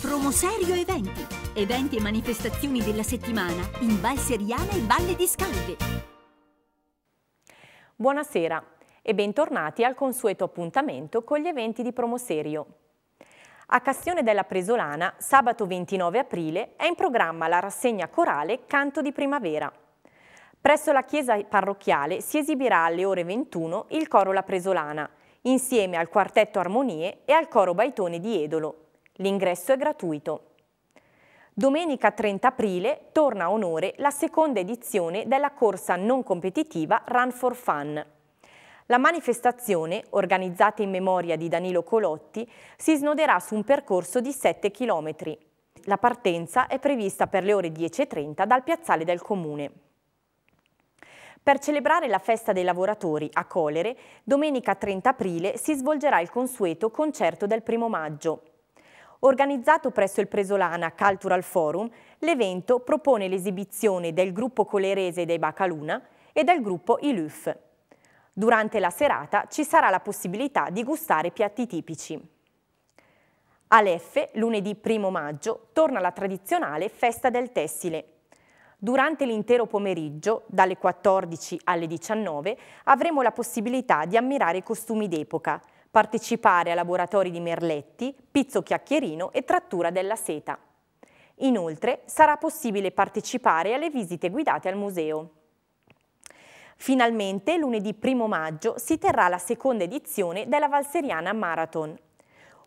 Promoserio Eventi. Eventi e manifestazioni della settimana in Val Seriana e Valle di Scalve. Buonasera e bentornati al consueto appuntamento con gli eventi di Promoserio. A Cassione della Presolana, sabato 29 aprile, è in programma la rassegna corale Canto di Primavera. Presso la chiesa parrocchiale si esibirà alle ore 21 il coro La Presolana, insieme al quartetto Armonie e al coro Baitone di Edolo. L'ingresso è gratuito. Domenica 30 aprile torna a onore la seconda edizione della corsa non competitiva Run for Fun. La manifestazione, organizzata in memoria di Danilo Colotti, si snoderà su un percorso di 7 km. La partenza è prevista per le ore 10.30 dal piazzale del comune. Per celebrare la festa dei lavoratori a Colere, domenica 30 aprile si svolgerà il consueto concerto del primo maggio. Organizzato presso il Presolana Cultural Forum, l'evento propone l'esibizione del gruppo colerese dei Bacaluna e del gruppo Iluf. Durante la serata ci sarà la possibilità di gustare piatti tipici. A Leffe, lunedì 1 maggio, torna la tradizionale Festa del Tessile. Durante l'intero pomeriggio, dalle 14 alle 19, avremo la possibilità di ammirare i costumi d'epoca – partecipare a laboratori di merletti, pizzo chiacchierino e trattura della seta. Inoltre sarà possibile partecipare alle visite guidate al museo. Finalmente, lunedì 1 maggio, si terrà la seconda edizione della Valseriana Marathon.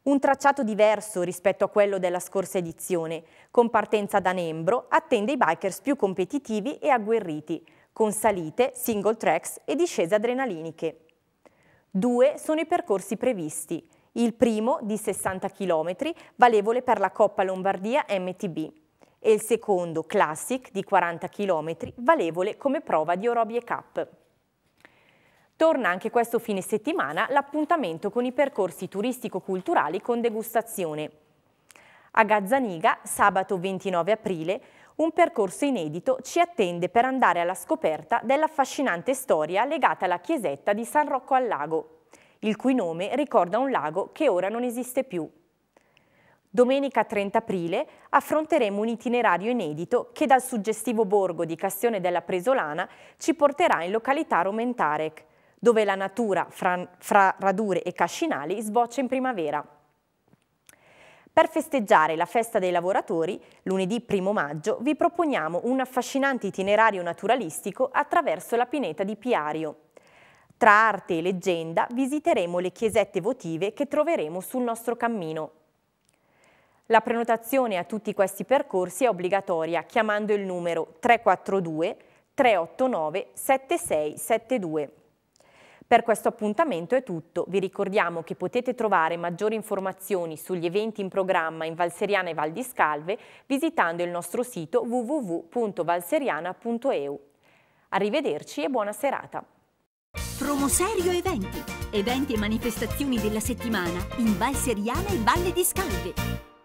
Un tracciato diverso rispetto a quello della scorsa edizione, con partenza da Nembro, attende i bikers più competitivi e agguerriti, con salite, single tracks e discese adrenaliniche. Due sono i percorsi previsti. Il primo, di 60 km, valevole per la Coppa Lombardia MTB e il secondo, Classic, di 40 km, valevole come prova di Orobie Cup. Torna anche questo fine settimana l'appuntamento con i percorsi turistico-culturali con degustazione. A Gazzaniga, sabato 29 aprile, un percorso inedito ci attende per andare alla scoperta dell'affascinante storia legata alla chiesetta di San Rocco al Lago, il cui nome ricorda un lago che ora non esiste più. Domenica 30 aprile affronteremo un itinerario inedito che dal suggestivo borgo di Cassione della Presolana ci porterà in località Romentarec, dove la natura fra, fra radure e cascinali sboccia in primavera. Per festeggiare la festa dei lavoratori, lunedì 1 maggio, vi proponiamo un affascinante itinerario naturalistico attraverso la pineta di Piario. Tra arte e leggenda visiteremo le chiesette votive che troveremo sul nostro cammino. La prenotazione a tutti questi percorsi è obbligatoria chiamando il numero 342 389 7672. Per questo appuntamento è tutto. Vi ricordiamo che potete trovare maggiori informazioni sugli eventi in programma in Valseriana e Val di Scalve visitando il nostro sito www.valseriana.eu. Arrivederci e buona serata. Promoserio Eventi. Eventi e manifestazioni della settimana in Valseriana e Valle di Scalve.